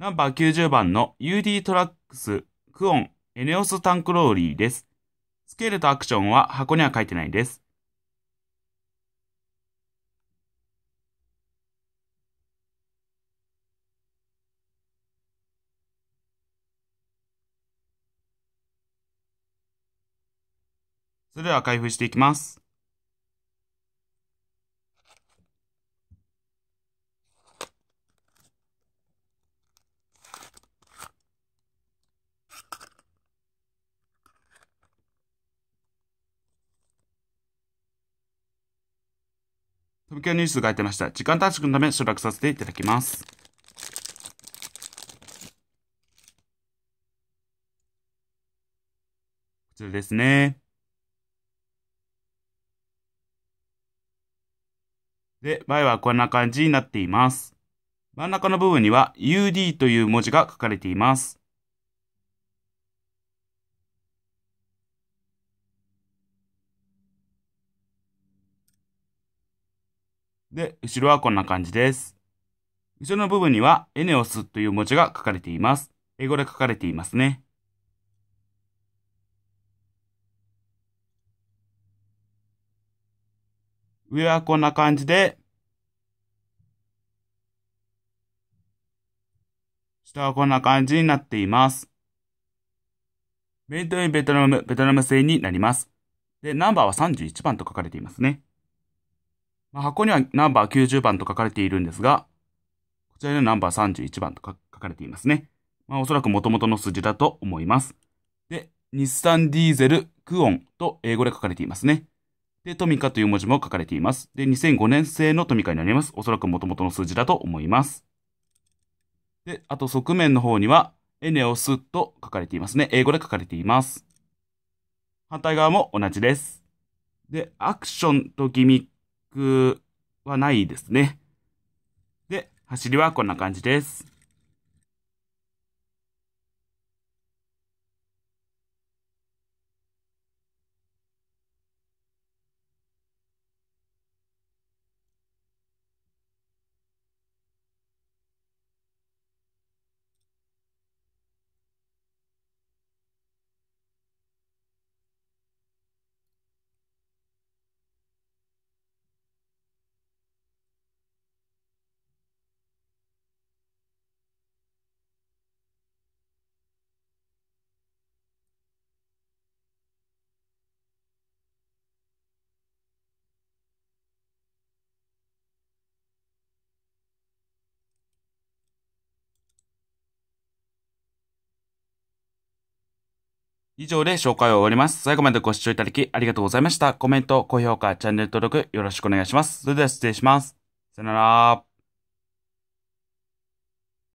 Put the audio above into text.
ナンバー90番の UD トラックスクオンエネオスタンクローリーです。スケールとアクションは箱には書いてないです。それでは開封していきます。飛び級ニュースが入ってました。時間短縮のため省略させていただきます。こちらですね。で、前はこんな感じになっています。真ん中の部分には UD という文字が書かれています。で、後ろはこんな感じです。後ろの部分にはエネオスという文字が書かれています。英語で書かれていますね。上はこんな感じで、下はこんな感じになっています。ベントインベトナム、ベトナム製になります。で、ナンバーは31番と書かれていますね。まあ、箱にはナンバー90番と書かれているんですが、こちらはナンバー31番と書かれていますね。まあ、おそらく元々の筋だと思います。で、日産ディーゼルクオンと英語で書かれていますね。で、トミカという文字も書かれています。で、2005年製のトミカになります。おそらく元々の数字だと思います。で、あと側面の方には、エネオスと書かれていますね。英語で書かれています。反対側も同じです。で、アクションとギミックはないですね。で、走りはこんな感じです。以上で紹介を終わります。最後までご視聴いただきありがとうございました。コメント、高評価、チャンネル登録よろしくお願いします。それでは失礼します。さよなら。